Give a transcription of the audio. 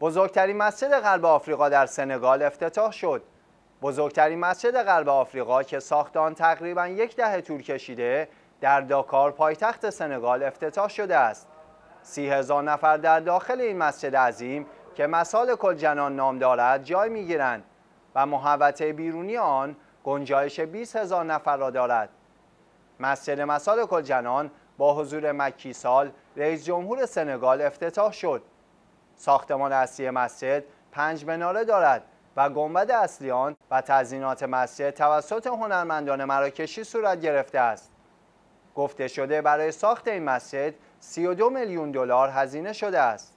بزرگترین مسجد غرب آفریقا در سنگال افتتاح شد. بزرگترین مسجد غرب آفریقا که ساختان تقریبا یک دهه طول کشیده در داکار پایتخت سنگال افتتاح شده است. سی هزار نفر در داخل این مسجد عظیم که مسال جنان نام دارد جای میگیرند و محوطه بیرونی آن گنجایش 20 هزار نفر را دارد. مسجد مسال کل جنان با حضور مکی سال رئیس جمهور سنگال افتتاح شد. ساختمان اصلی مسجد پنج مناره دارد و گنبد اصلی آن و تزینات مسجد توسط هنرمندان مراکشی صورت گرفته است. گفته شده برای ساخت این مسجد 32 میلیون دلار هزینه شده است.